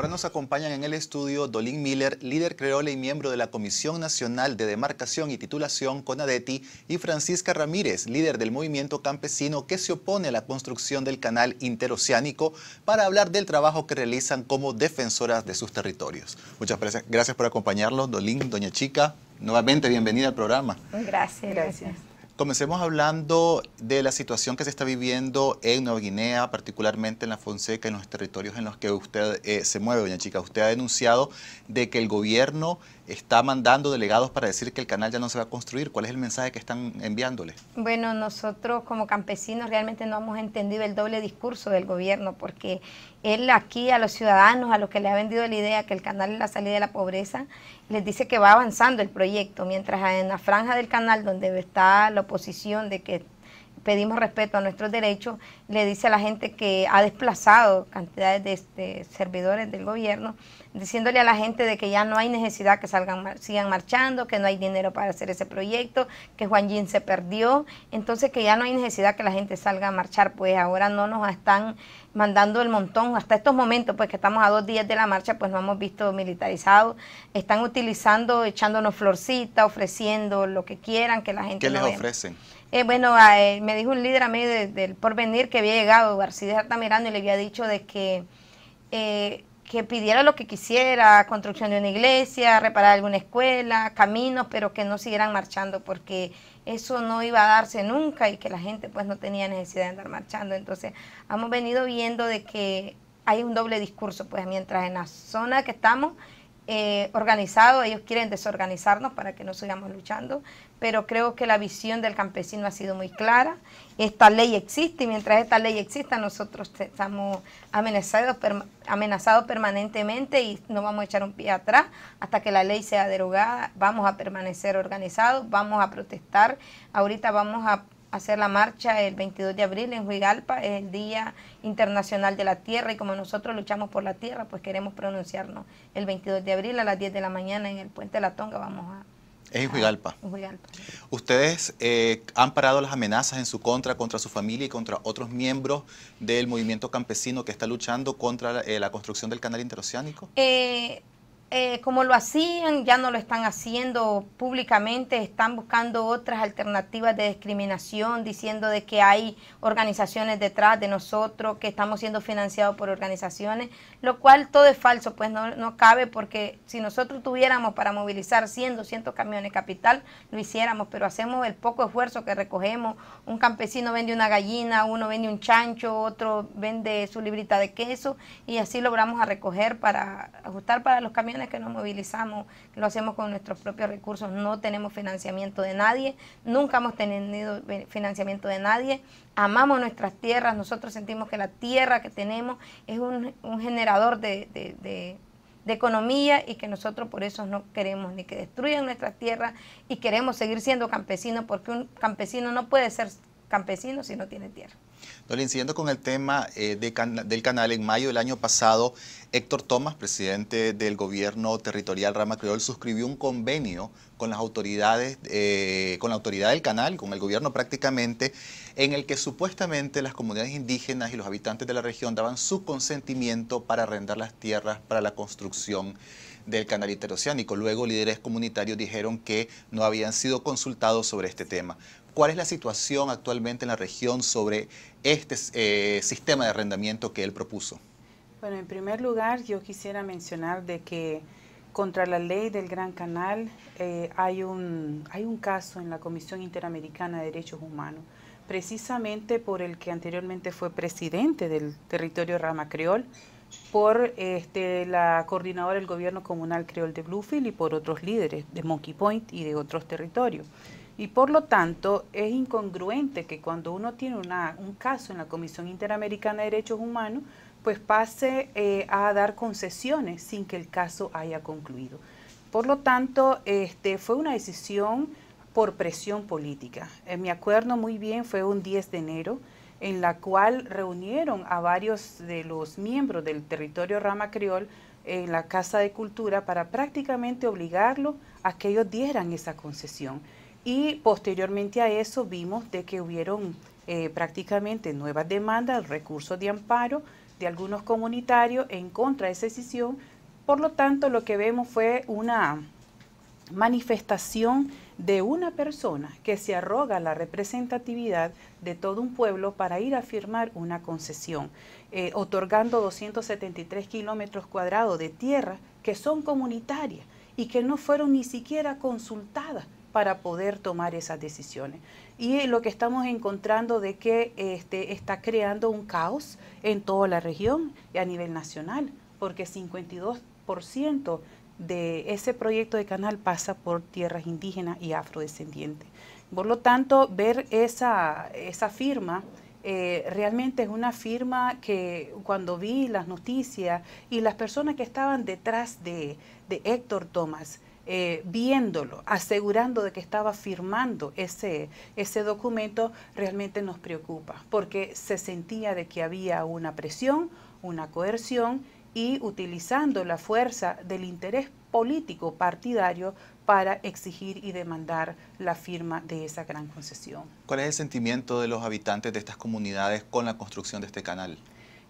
Ahora nos acompañan en el estudio Dolín Miller, líder creole y miembro de la Comisión Nacional de Demarcación y Titulación CONADETI, y Francisca Ramírez, líder del movimiento campesino que se opone a la construcción del canal interoceánico, para hablar del trabajo que realizan como defensoras de sus territorios. Muchas gracias por acompañarnos, Dolín, Doña Chica. Nuevamente, bienvenida al programa. Gracias, gracias. Comencemos hablando de la situación que se está viviendo en Nueva Guinea, particularmente en la Fonseca, en los territorios en los que usted eh, se mueve, doña Chica. Usted ha denunciado de que el gobierno está mandando delegados para decir que el canal ya no se va a construir? ¿Cuál es el mensaje que están enviándoles? Bueno, nosotros como campesinos realmente no hemos entendido el doble discurso del gobierno, porque él aquí a los ciudadanos, a los que le ha vendido la idea que el canal es la salida de la pobreza, les dice que va avanzando el proyecto, mientras en la franja del canal donde está la oposición de que pedimos respeto a nuestros derechos, le dice a la gente que ha desplazado cantidades de, este, servidores del gobierno, diciéndole a la gente de que ya no hay necesidad que salgan, sigan marchando, que no hay dinero para hacer ese proyecto, que Juan Yin se perdió, entonces que ya no hay necesidad que la gente salga a marchar, pues ahora no nos están mandando el montón, hasta estos momentos, pues que estamos a dos días de la marcha, pues no hemos visto militarizados, están utilizando, echándonos florcita, ofreciendo lo que quieran, que la gente... ¿Qué les ofrecen? Eh, bueno, eh, me dijo un líder a mí del porvenir que había llegado, García Mirando y le había dicho de que, eh, que pidiera lo que quisiera, construcción de una iglesia, reparar alguna escuela, caminos, pero que no siguieran marchando porque eso no iba a darse nunca y que la gente pues no tenía necesidad de andar marchando. Entonces, hemos venido viendo de que hay un doble discurso, pues mientras en la zona que estamos eh, organizado, ellos quieren desorganizarnos para que no sigamos luchando, pero creo que la visión del campesino ha sido muy clara. Esta ley existe y mientras esta ley exista nosotros estamos amenazados, amenazados permanentemente y no vamos a echar un pie atrás hasta que la ley sea derogada. Vamos a permanecer organizados, vamos a protestar, ahorita vamos a hacer la marcha el 22 de abril en Huigalpa, es el Día Internacional de la Tierra y como nosotros luchamos por la tierra, pues queremos pronunciarnos el 22 de abril a las 10 de la mañana en el Puente de la Tonga, vamos a... Es en Huigalpa. En Ustedes eh, han parado las amenazas en su contra, contra su familia y contra otros miembros del movimiento campesino que está luchando contra eh, la construcción del canal interoceánico. Eh, eh, como lo hacían, ya no lo están haciendo públicamente, están buscando otras alternativas de discriminación, diciendo de que hay organizaciones detrás de nosotros, que estamos siendo financiados por organizaciones, lo cual todo es falso, pues no, no cabe porque si nosotros tuviéramos para movilizar 100, 200 camiones capital, lo hiciéramos, pero hacemos el poco esfuerzo que recogemos, un campesino vende una gallina, uno vende un chancho, otro vende su librita de queso y así logramos a recoger para ajustar para los camiones que nos movilizamos, lo hacemos con nuestros propios recursos, no tenemos financiamiento de nadie, nunca hemos tenido financiamiento de nadie, amamos nuestras tierras, nosotros sentimos que la tierra que tenemos es un, generador de economía y que nosotros por eso no queremos ni que destruyan nuestras tierras y queremos seguir siendo campesinos porque un campesino no puede ser campesino si no tiene tierra. Dolin, con el tema eh, del canal, en mayo del año pasado, Héctor Tomás, presidente del gobierno territorial Rama Creol, suscribió un convenio con las autoridades, eh, con la autoridad del canal, con el gobierno prácticamente, en el que supuestamente las comunidades indígenas y los habitantes de la región daban su consentimiento para arrendar las tierras para la construcción del canal interoceánico. Luego líderes comunitarios dijeron que no habían sido consultados sobre este tema. ¿Cuál es la situación actualmente en la región sobre este eh, sistema de arrendamiento que él propuso? Bueno, en primer lugar, yo quisiera mencionar de que contra la ley del Gran Canal eh, hay, un, hay un caso en la Comisión Interamericana de Derechos Humanos, precisamente por el que anteriormente fue presidente del territorio Rama Creol, por este, la coordinadora del gobierno comunal creol de Bluefield y por otros líderes de Monkey Point y de otros territorios. Y por lo tanto, es incongruente que cuando uno tiene un caso en la Comisión Interamericana de Derechos Humanos, pues pase eh, a dar concesiones sin que el caso haya concluido. Por lo tanto, este, fue una decisión por presión política. Eh, me acuerdo muy bien, fue un 10 de enero, en la cual reunieron a varios de los miembros del territorio Rama Creol en la Casa de Cultura para prácticamente obligarlo a que ellos dieran esa concesión. Y posteriormente a eso vimos de que hubieron eh, prácticamente nuevas demandas, recursos de amparo de algunos comunitarios en contra de esa decisión. Por lo tanto, lo que vemos fue una manifestación de una persona que se arroga la representatividad de todo un pueblo para ir a firmar una concesión, eh, otorgando 273 kilómetros cuadrados de tierra que son comunitarias y que no fueron ni siquiera consultadas para poder tomar esas decisiones. Y lo que estamos encontrando de que este, está creando un caos en toda la región y a nivel nacional, porque 52% de ese proyecto de canal pasa por tierras indígenas y afrodescendientes. Por lo tanto, ver esa, esa firma eh, realmente es una firma que cuando vi las noticias y las personas que estaban detrás de, de Héctor Thomas, eh, viéndolo, asegurando de que estaba firmando ese, ese documento, realmente nos preocupa, porque se sentía de que había una presión, una coerción y utilizando la fuerza del interés político partidario para exigir y demandar la firma de esa gran concesión. ¿Cuál es el sentimiento de los habitantes de estas comunidades con la construcción de este canal?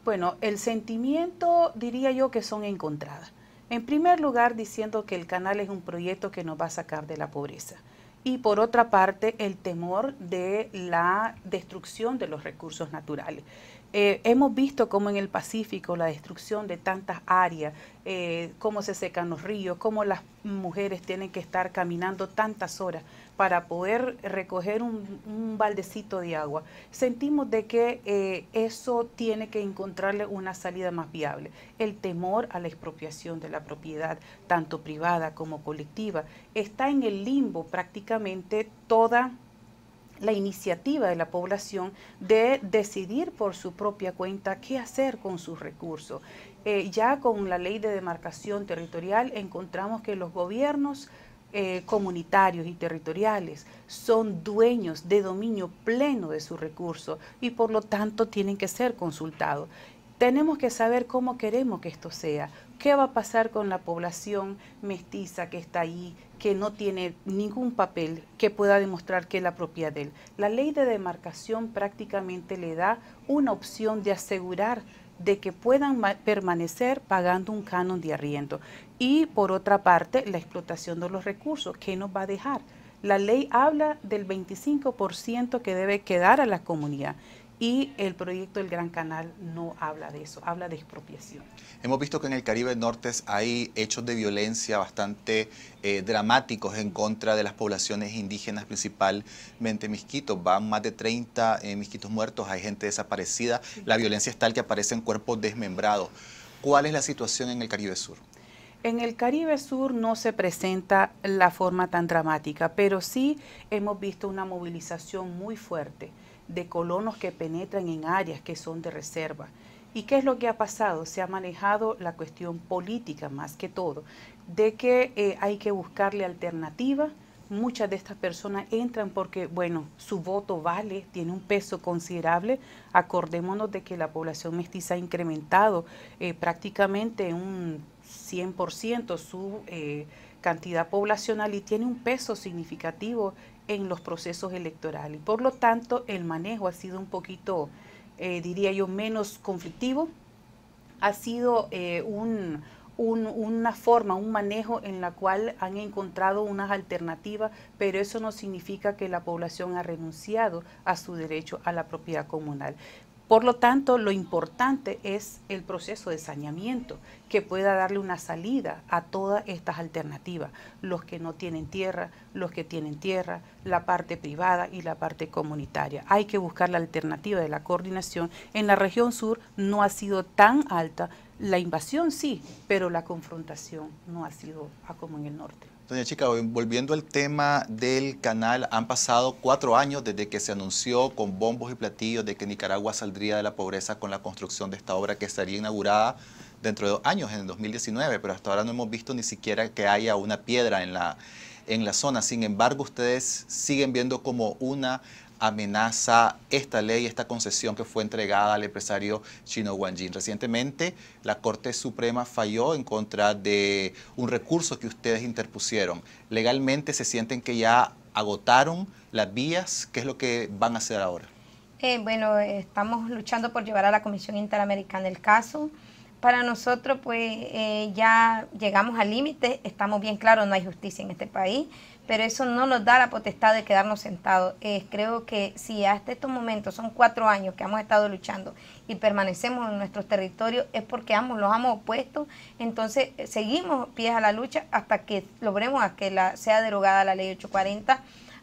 Bueno, el sentimiento diría yo que son encontradas. En primer lugar, diciendo que el canal es un proyecto que nos va a sacar de la pobreza. Y por otra parte, el temor de la destrucción de los recursos naturales. Eh, hemos visto cómo en el Pacífico la destrucción de tantas áreas, eh, cómo se secan los ríos, cómo las mujeres tienen que estar caminando tantas horas para poder recoger un, baldecito de agua. Sentimos de que eh, eso tiene que encontrarle una salida más viable. El temor a la expropiación de la propiedad, tanto privada como colectiva, está en el limbo prácticamente toda la iniciativa de la población de decidir por su propia cuenta qué hacer con sus recursos. Eh, ya con la ley de demarcación territorial encontramos que los gobiernos eh, comunitarios y territoriales son dueños de dominio pleno de su recurso y por lo tanto tienen que ser consultados. Tenemos que saber cómo queremos que esto sea, qué va a pasar con la población mestiza que está ahí, que no tiene ningún papel que pueda demostrar que es la propiedad de él. La ley de demarcación prácticamente le da una opción de asegurar de que puedan permanecer pagando un canon de arriendo. Y por otra parte, la explotación de los recursos, ¿qué nos va a dejar? La ley habla del 25% que debe quedar a la comunidad. Y el proyecto del Gran Canal no habla de eso, habla de expropiación. Hemos visto que en el Caribe Norte hay hechos de violencia bastante eh, dramáticos en contra de las poblaciones indígenas, principalmente misquitos. Van más de 30 eh, misquitos muertos, hay gente desaparecida. La violencia es tal que aparecen cuerpos desmembrados. ¿Cuál es la situación en el Caribe Sur? En el Caribe Sur no se presenta la forma tan dramática, pero sí hemos visto una movilización muy fuerte de colonos que penetran en áreas que son de reserva. ¿Y qué es lo que ha pasado? Se ha manejado la cuestión política más que todo, de que eh, hay que buscarle alternativas. Muchas de estas personas entran porque, bueno, su voto vale, tiene un peso considerable. Acordémonos de que la población mestiza ha incrementado eh, prácticamente un 100% su eh, cantidad poblacional y tiene un peso significativo en los procesos electorales. Por lo tanto, el manejo ha sido un poquito, eh, diría yo, menos conflictivo. Ha sido eh, una forma, un manejo en la cual han encontrado unas alternativas, pero eso no significa que la población ha renunciado a su derecho a la propiedad comunal. Por lo tanto, lo importante es el proceso de saneamiento que pueda darle una salida a todas estas alternativas, los que no tienen tierra, los que tienen tierra, la parte privada y la parte comunitaria. Hay que buscar la alternativa de la coordinación. En la región sur no ha sido tan alta la invasión sí, pero la confrontación no ha sido ah, como en el norte. Doña Chica, volviendo al tema del canal, han pasado cuatro años desde que se anunció con bombos y platillos de que Nicaragua saldría de la pobreza con la construcción de esta obra que estaría inaugurada dentro de dos años, en el 2019, pero hasta ahora no hemos visto ni siquiera que haya una piedra en la, en la zona. Sin embargo, ustedes siguen viendo como una amenaza esta ley, esta concesión que fue entregada al empresario chino Wang Jin. Recientemente, la Corte Suprema falló en contra de un recurso que ustedes interpusieron. ¿Legalmente se sienten que ya agotaron las vías? ¿Qué es lo que van a hacer ahora? Eh, bueno, estamos luchando por llevar a la Comisión Interamericana el caso para nosotros pues eh, ya llegamos al límite, estamos bien claros, no hay justicia en este país, pero eso no nos da la potestad de quedarnos sentados. Eh, creo que si hasta estos momentos son cuatro años que hemos estado luchando y permanecemos en nuestros territorios es porque ambos los hemos opuesto, entonces eh, seguimos pies a la lucha hasta que logremos a que la, sea derogada la ley 840.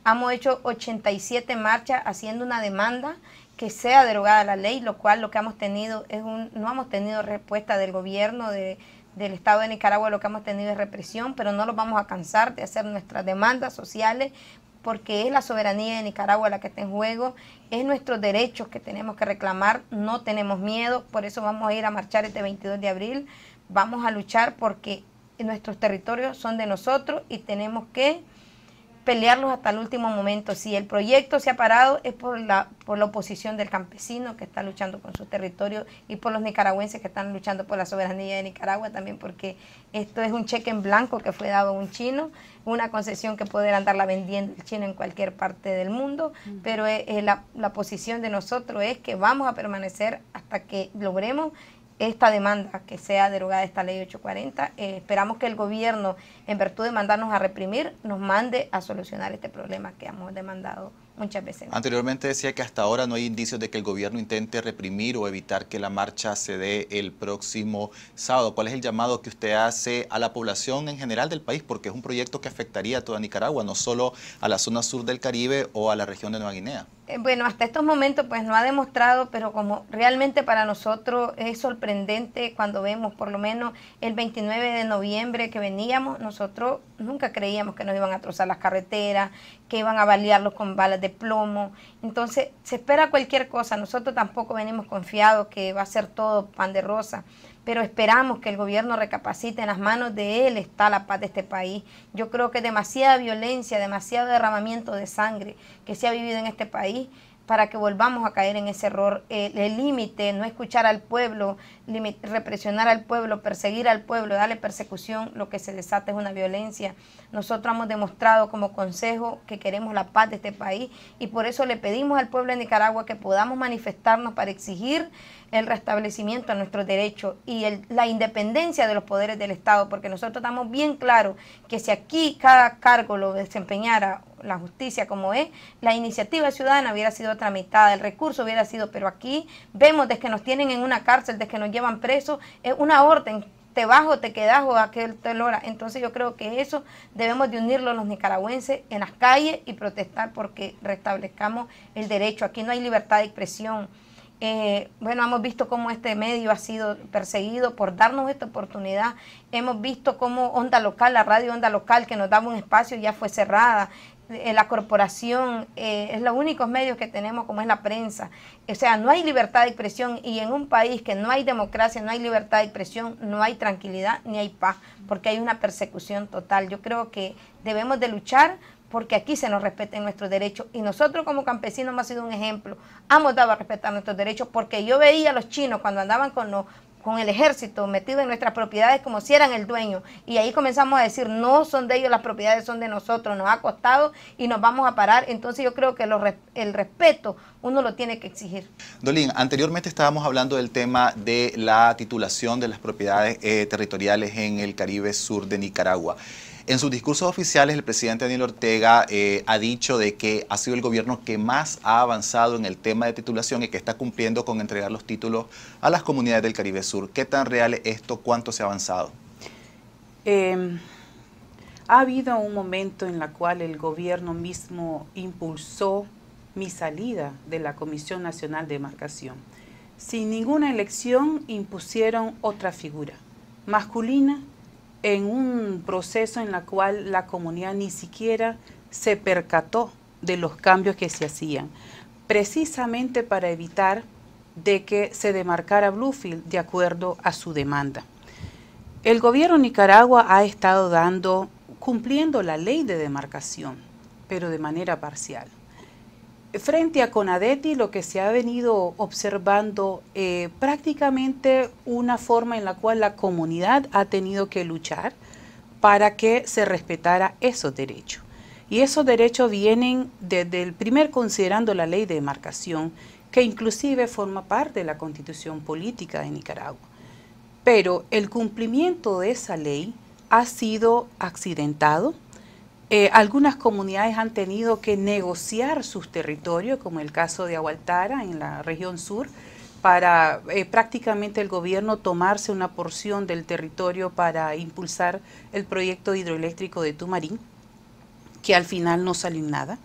Hemos hecho 87 marchas haciendo una demanda que sea derogada la ley, lo cual lo que hemos tenido es un, no hemos tenido respuesta del gobierno de, del Estado de Nicaragua, lo que hemos tenido es represión, pero no nos vamos a cansar de hacer nuestras demandas sociales porque es la soberanía de Nicaragua la que está en juego, es nuestros derechos que tenemos que reclamar, no tenemos miedo, por eso vamos a ir a marchar este 22 de abril, vamos a luchar porque nuestros territorios son de nosotros y tenemos que pelearlos hasta el último momento. Si el proyecto se ha parado es por la, por la oposición del campesino que está luchando con su territorio y por los nicaragüenses que están luchando por la soberanía de Nicaragua también, porque esto es un cheque en blanco que fue dado a un chino, una concesión que poder andarla vendiendo el chino en cualquier parte del mundo, mm. pero la, la posición de nosotros es que vamos a permanecer hasta que logremos esta demanda, que sea derogada esta ley 840. Eh, esperamos que el gobierno, en virtud de mandarnos a reprimir, nos mande a solucionar este problema que hemos demandado muchas veces. Anteriormente decía que hasta ahora no hay indicios de que el gobierno intente reprimir o evitar que la marcha se dé el próximo sábado. ¿Cuál es el llamado que usted hace a la población en general del país? Porque es un proyecto que afectaría a toda Nicaragua, no solo a la zona sur del Caribe o a la región de Nueva Guinea. Eh, bueno, hasta estos momentos pues no ha demostrado, pero como realmente para nosotros es sorprendente cuando vemos por lo menos el 29 de noviembre que veníamos, nosotros nunca creíamos que nos iban a trozar las carreteras, que iban a balearlos con balas de plomo. Entonces, se espera cualquier cosa, nosotros tampoco venimos confiados que va a ser todo pan de rosa, pero esperamos que el gobierno recapacite. En las manos de él está la paz de este país. Yo creo que demasiada violencia, demasiado derramamiento de sangre que se ha vivido en este país para que volvamos a caer en ese error. El límite, no escuchar al pueblo, represionar al pueblo, perseguir al pueblo, darle persecución, lo que se desata es una violencia. Nosotros hemos demostrado como consejo que queremos la paz de este país y por eso le pedimos al pueblo de Nicaragua que podamos manifestarnos para exigir el restablecimiento de nuestros derechos y la independencia de los poderes del Estado, porque nosotros estamos bien claro que si aquí cada cargo lo desempeñara la justicia como es, la iniciativa ciudadana hubiera sido tramitada, el recurso hubiera sido, pero aquí vemos desde que nos tienen en una cárcel, desde que nos llevan presos, es una orden te bajo, te quedas o aquel te Entonces yo creo que eso debemos de unirlo los nicaragüenses en las calles y protestar porque restablezcamos el derecho. Aquí no hay libertad de expresión, eh, bueno, hemos visto cómo este medio ha sido perseguido por darnos esta oportunidad. Hemos visto cómo Onda Local, la radio Onda Local, que nos daba un espacio, ya fue cerrada. Eh, la corporación eh, es los únicos medios que tenemos, como es la prensa. O sea, no hay libertad de expresión y en un país que no hay democracia, no hay libertad de expresión, no hay tranquilidad ni hay paz, porque hay una persecución total. Yo creo que debemos de luchar porque aquí se nos respeten nuestros derechos y nosotros como campesinos hemos sido un ejemplo, hemos dado a respetar nuestros derechos porque yo veía a los chinos cuando andaban con con el ejército metido en nuestras propiedades como si eran el dueño. Y ahí comenzamos a decir, no son de ellos las propiedades, son de nosotros, nos ha costado y nos vamos a parar. Entonces yo creo que el respeto uno lo tiene que exigir. Dolín, anteriormente estábamos hablando del tema de la titulación de las propiedades eh, territoriales en el Caribe Sur de Nicaragua. En sus discursos oficiales, el presidente Daniel Ortega eh, ha dicho de que ha sido el gobierno que más ha avanzado en el tema de titulación y que está cumpliendo con entregar los títulos a las comunidades del Caribe Sur. ¿Qué tan real es esto? ¿Cuánto se ha avanzado? Em, ha habido un momento en el cual el gobierno mismo impulsó mi salida de la Comisión Nacional de Demarcación. Sin ninguna elección impusieron otra figura, masculina en un proceso en el cual la comunidad ni siquiera se percató de los cambios que se hacían, precisamente para evitar de que se demarcara Bluefield de acuerdo a su demanda. El gobierno Nicaragua ha estado dando, cumpliendo la ley de demarcación, pero de manera parcial frente a Conadeti lo que se ha venido observando eh, prácticamente una forma en la cual la comunidad ha tenido que luchar para que se respetara esos derechos. Y esos derechos vienen desde el primer considerando la ley de demarcación, que inclusive forma parte de la constitución política de Nicaragua. Pero el cumplimiento de esa ley ha sido accidentado, eh, algunas comunidades han tenido que negociar sus territorios, como el caso de Agualtara en la región sur, para eh, prácticamente el gobierno tomarse una porción del territorio para impulsar el proyecto hidroeléctrico de Tumarín, que al final no salió nada.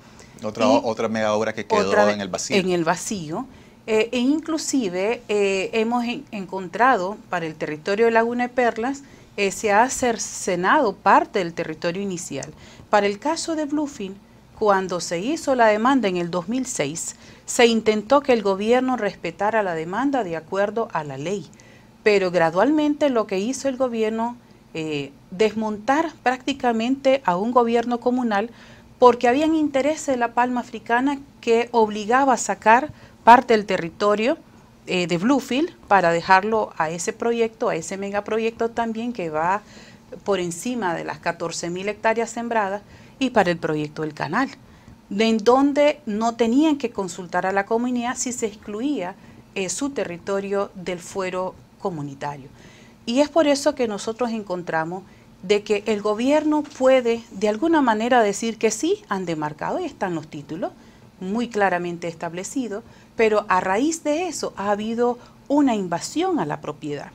Otra, otra mega obra que quedó en el vacío. En el vacío. Eh, e inclusive hemos encontrado para el territorio de Laguna de Perlas, se ha cercenado parte del territorio inicial. Para el caso de Bluefield, cuando se hizo la demanda en el 2006, se intentó que el gobierno respetara la demanda de acuerdo a la ley, pero gradualmente lo que hizo el gobierno eh, desmontar prácticamente a un gobierno comunal porque habían intereses de la palma africana que obligaba a sacar parte del territorio eh, de Bluefield para dejarlo a ese proyecto, a ese megaproyecto también que va a por encima de las 14.000 hectáreas sembradas y para el proyecto del canal, en donde no tenían que consultar a la comunidad si se excluía eh, su territorio del fuero comunitario. Y es por eso que nosotros encontramos de que el gobierno puede de alguna manera decir que sí, han demarcado y están los títulos muy claramente establecidos, pero a raíz de eso ha habido una invasión a la propiedad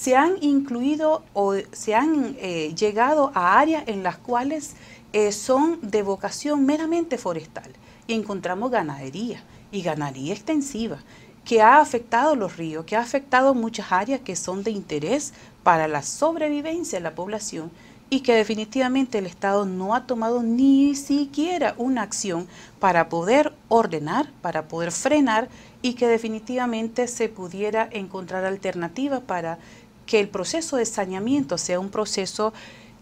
se han incluido o se han eh, llegado a áreas en las cuales eh, son de vocación meramente forestal. Y encontramos ganadería y ganadería extensiva, que ha afectado los ríos, que ha afectado muchas áreas que son de interés para la sobrevivencia de la población y que definitivamente el Estado no ha tomado ni siquiera una acción para poder ordenar, para poder frenar y que definitivamente se pudiera encontrar alternativas para que el proceso de saneamiento sea un proceso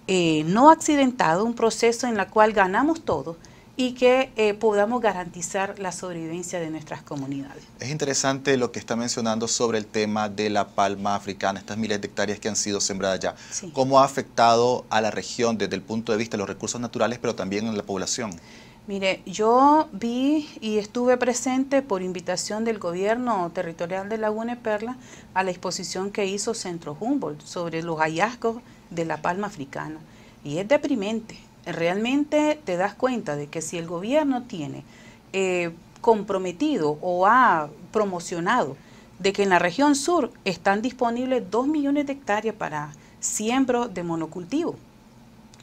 eh, no accidentado, un proceso en el cual ganamos todos y que eh, podamos garantizar la sobrevivencia de nuestras comunidades. Es interesante lo que está mencionando sobre el tema de la palma africana, estas miles de hectáreas que han sido sembradas ya. ¿Cómo ha afectado a la región desde el punto de vista de los recursos naturales, pero también en la población? Mire, yo vi y estuve presente por invitación del gobierno territorial de Laguna y Perla a la exposición que hizo Centro Humboldt sobre los hallazgos de la palma africana. Y es deprimente. Realmente te das cuenta de que si el gobierno tiene eh, comprometido o ha promocionado de que en la región sur están disponibles 2 millones de hectáreas para siembro de monocultivo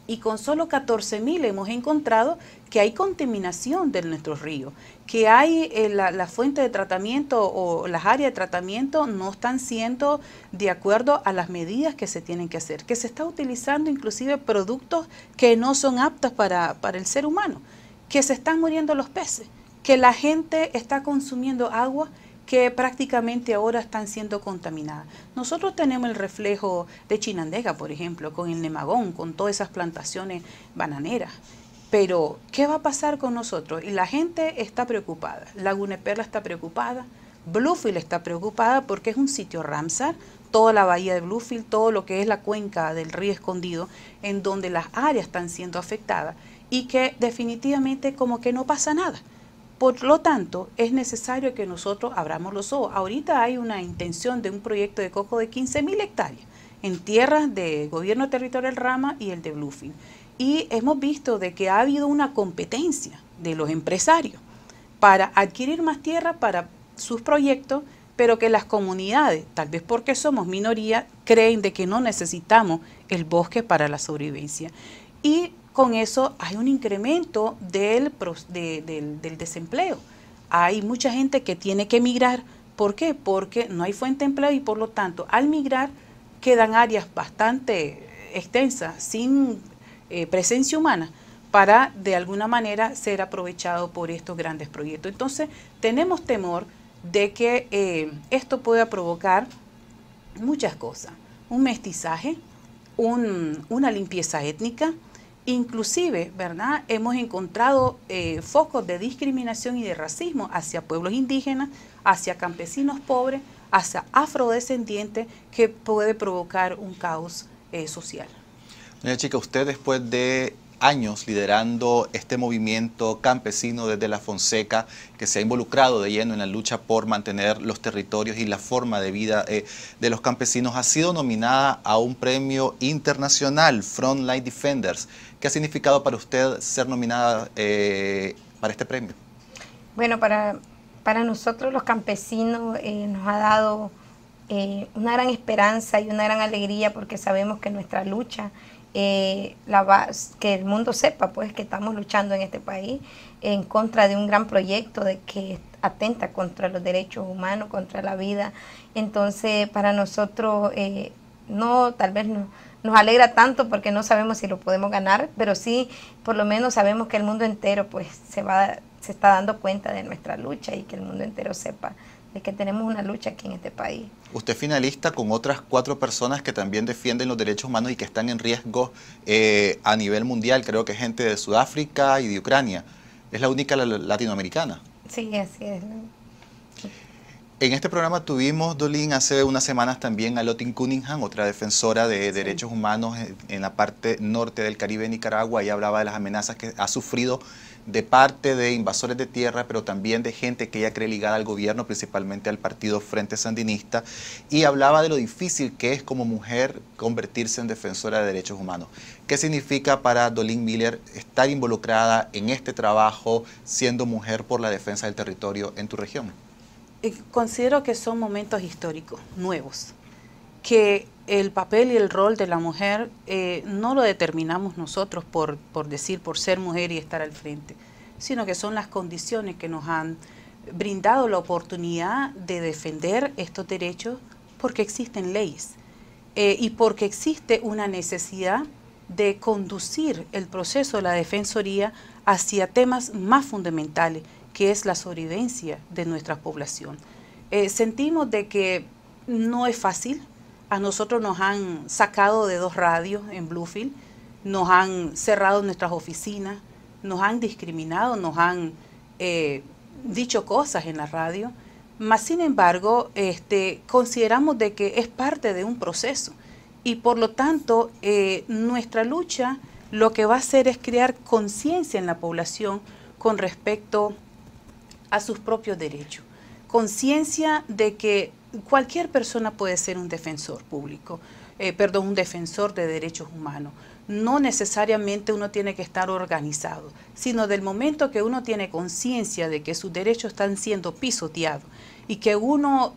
y con solo 14.000 mil hemos encontrado que hay contaminación de nuestros ríos, que hay eh, la, fuente de tratamiento o las áreas de tratamiento no están siendo de acuerdo a las medidas que se tienen que hacer, que se está utilizando inclusive productos que no son aptos para, para el ser humano, que se están muriendo los peces, que la gente está consumiendo agua que prácticamente ahora están siendo contaminadas. Nosotros tenemos el reflejo de Chinandega, por ejemplo, con el Nemagón, con todas esas plantaciones bananeras. Pero, ¿qué va a pasar con nosotros? Y la gente está preocupada, Laguna Perla está preocupada, Bluefield está preocupada porque es un sitio Ramsar, toda la bahía de Bluefield, todo lo que es la cuenca del río escondido, en donde las áreas están siendo afectadas y que definitivamente como que no pasa nada. Por lo tanto, es necesario que nosotros abramos los ojos. Ahorita hay una intención de un proyecto de coco de 15.000 hectáreas en tierras de gobierno territorial Rama y el de Bluefin. Y hemos visto de que ha habido una competencia de los empresarios para adquirir más tierra para sus proyectos, pero que las comunidades, tal vez porque somos minoría, creen de que no necesitamos el bosque para la sobrevivencia. Y con eso hay un incremento del, del, desempleo. Hay mucha gente que tiene que emigrar. ¿Por qué? Porque no hay fuente de empleo y por lo tanto al migrar quedan áreas bastante extensas, sin eh, presencia humana, para de alguna manera ser aprovechado por estos grandes proyectos. Entonces tenemos temor de que eh, esto pueda provocar muchas cosas. Un mestizaje, una limpieza étnica, Inclusive, ¿verdad? Hemos encontrado eh, focos de discriminación y de racismo hacia pueblos indígenas, hacia campesinos pobres, hacia afrodescendientes, que puede provocar un caos eh, social. Chica, usted después de años liderando este movimiento campesino desde la Fonseca, que se ha involucrado de lleno en la lucha por mantener los territorios y la forma de vida eh, de los campesinos, ha sido nominada a un premio internacional, Frontline Defenders. ¿Qué ha significado para usted ser nominada eh, para este premio? Bueno, para, para nosotros los campesinos eh, nos ha dado una gran esperanza y una gran alegría porque sabemos que nuestra lucha eh, la, que el mundo sepa pues que estamos luchando en este país en contra de un gran proyecto de que atenta contra los derechos humanos, contra la vida. Entonces, para nosotros, eh, no, tal vez nos alegra tanto porque no sabemos si lo podemos ganar, pero sí, por lo menos sabemos que el mundo entero pues se va se está dando cuenta de nuestra lucha y que el mundo entero sepa de que tenemos una lucha aquí en este país. Usted finalista con otras cuatro personas que también defienden los derechos humanos y que están en riesgo eh, a nivel mundial, creo que gente de Sudáfrica y de Ucrania. Es la única latinoamericana. Sí, así es. En este programa tuvimos, Dolín, hace unas semanas también a Lotin Cunningham, otra defensora de derechos humanos en la parte norte del Caribe de Nicaragua. Y hablaba de las amenazas que ha sufrido de parte de invasores de tierra, pero también de gente que ella cree ligada al gobierno, principalmente al partido Frente Sandinista, y hablaba de lo difícil que es como mujer convertirse en defensora de derechos humanos. ¿Qué significa para Dolín Miller estar involucrada en este trabajo siendo mujer por la defensa del territorio en tu región? Eh, considero que son momentos históricos, nuevos, que el papel y el rol de la mujer eh, no lo determinamos nosotros por, decir, por ser mujer y estar al frente, sino que son las condiciones que nos han brindado la oportunidad de defender estos derechos porque existen leyes eh, y porque existe una necesidad de conducir el proceso de la Defensoría hacia temas más fundamentales que es la sobrevivencia de nuestra población. Eh, sentimos de que no es fácil. A nosotros nos han sacado de dos radios en Bluefield, nos han cerrado nuestras oficinas, nos han discriminado, nos han eh, dicho cosas en la radio. Mas, sin embargo, este, consideramos de que es parte de un proceso y por lo tanto eh, nuestra lucha lo que va a hacer es crear conciencia en la población con respecto a sus propios derechos, conciencia de que cualquier persona puede ser un defensor público, eh, perdón, un defensor de derechos humanos. No necesariamente uno tiene que estar organizado, sino del momento que uno tiene conciencia de que sus derechos están siendo pisoteados y que uno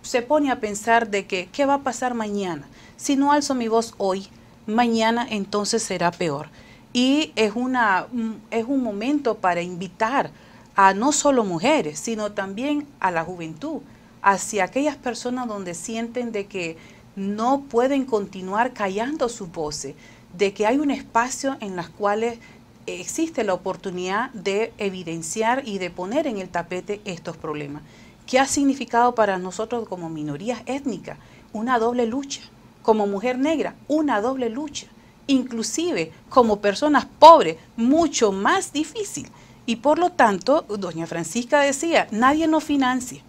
se pone a pensar de que qué va a pasar mañana. Si no alzo mi voz hoy, mañana entonces será peor. Y es, una, mm, es un momento para invitar a no solo mujeres, sino también a la juventud, hacia aquellas personas donde sienten de que no pueden continuar callando su pose, de que hay un espacio en las cuales existe la oportunidad de evidenciar y de poner en el tapete estos problemas. ¿Qué ha significado para nosotros como minorías étnicas? Una doble lucha. Como mujer negra, una doble lucha. Inclusive como personas pobres, mucho más difícil. Y por lo tanto, doña Francisca decía, nadie nos financia.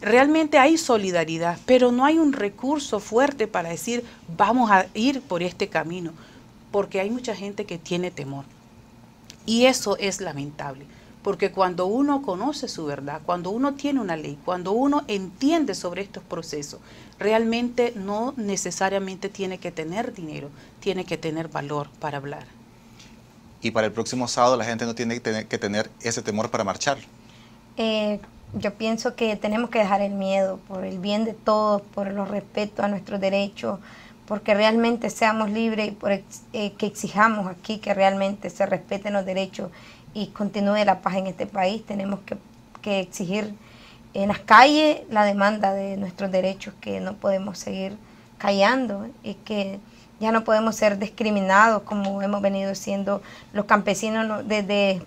Realmente hay solidaridad, pero no hay un recurso fuerte para decir, vamos a ir por este camino, porque hay mucha gente que tiene temor. Y eso es lamentable, porque cuando uno conoce su verdad, cuando uno tiene una ley, cuando uno entiende sobre estos procesos, realmente no necesariamente tiene que tener dinero, tiene que tener valor para hablar y para el próximo sábado la gente no tiene que tener, ese temor para marchar? Eh, yo pienso que tenemos que dejar el miedo por el bien de todos, por el respeto a nuestros derechos, porque realmente seamos libres y eh, que exijamos aquí que realmente se respeten los derechos y continúe la paz en este país. Tenemos que, que exigir en las calles la demanda de nuestros derechos que no podemos seguir callando y que ya no podemos ser discriminados como hemos venido siendo los campesinos desde,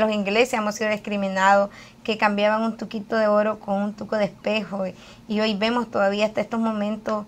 los ingleses, hemos sido discriminados, que cambiaban un tuquito de oro con un tuco de espejo y hoy vemos todavía hasta estos momentos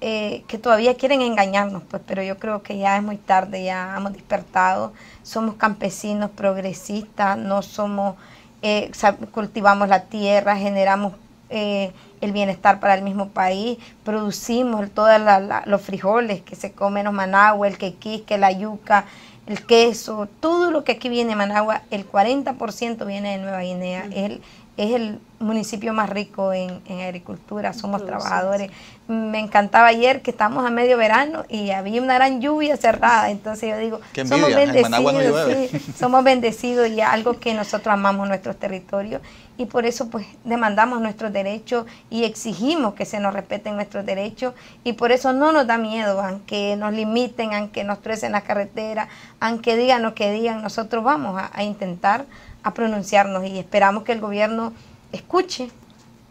eh, que todavía quieren engañarnos, pues, pero yo creo que ya es muy tarde, ya hemos despertado, somos campesinos progresistas, no somos, eh, cultivamos la tierra, generamos eh, el bienestar para el mismo país, producimos todos los frijoles que se comen los Managua, el que la yuca, el queso, todo lo que aquí viene de Managua, el 40% viene de Nueva Guinea, el, es el municipio más rico en, agricultura, somos trabajadores. Me encantaba ayer que estamos a medio verano y había una gran lluvia cerrada, entonces yo digo, somos bendecidos, somos bendecidos y algo que nosotros amamos nuestros territorios y por eso pues demandamos nuestros derechos y exigimos que se nos respeten nuestros derechos y por eso no nos da miedo, aunque nos limiten, aunque nos truecen las carreteras, aunque digan lo que digan, nosotros vamos a intentar a pronunciarnos y esperamos que el gobierno escuche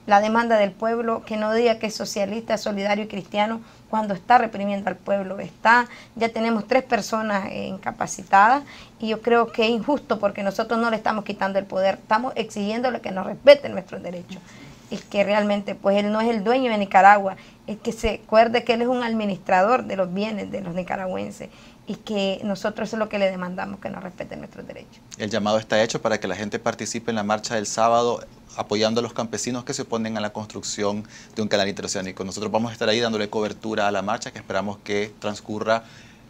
la demanda del pueblo, que no diga que es socialista, solidario y cristiano cuando está reprimiendo al pueblo. Está, ya tenemos tres personas eh, incapacitadas y yo creo que es injusto porque nosotros no le estamos quitando el poder, estamos exigiéndole que nos respeten nuestros derechos. Y que realmente, pues él no es el dueño de Nicaragua, es que se acuerde que él es un administrador de los bienes de los nicaragüenses y que nosotros es lo que le demandamos, que nos respeten nuestros derechos. El llamado está hecho para que la gente participe en la marcha del sábado apoyando a los campesinos que se oponen a la construcción de un canal interoceánico. Nosotros vamos a estar ahí dándole cobertura a la marcha que esperamos que transcurra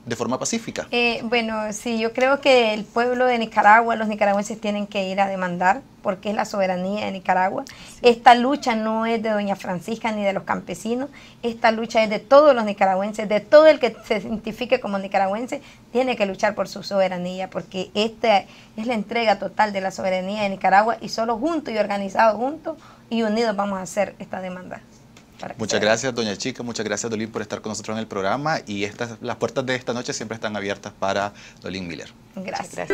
de forma pacífica? Eh, bueno, sí, yo creo que el pueblo de Nicaragua, los nicaragüenses tienen que ir a demandar porque es la soberanía de Nicaragua. Esta lucha no es de doña Francisca ni de los campesinos, esta lucha es de todos los nicaragüenses, de todo el que se identifique como nicaragüense, tiene que luchar por su soberanía, porque esta es la entrega total de la soberanía de Nicaragua y solo juntos y organizados juntos y unidos vamos a hacer esta demanda. Muchas gracias, doña Chica, muchas gracias, Dolín, por estar con nosotros en el programa y estas, las puertas de esta noche siempre están abiertas para Dolín Miller. gracias.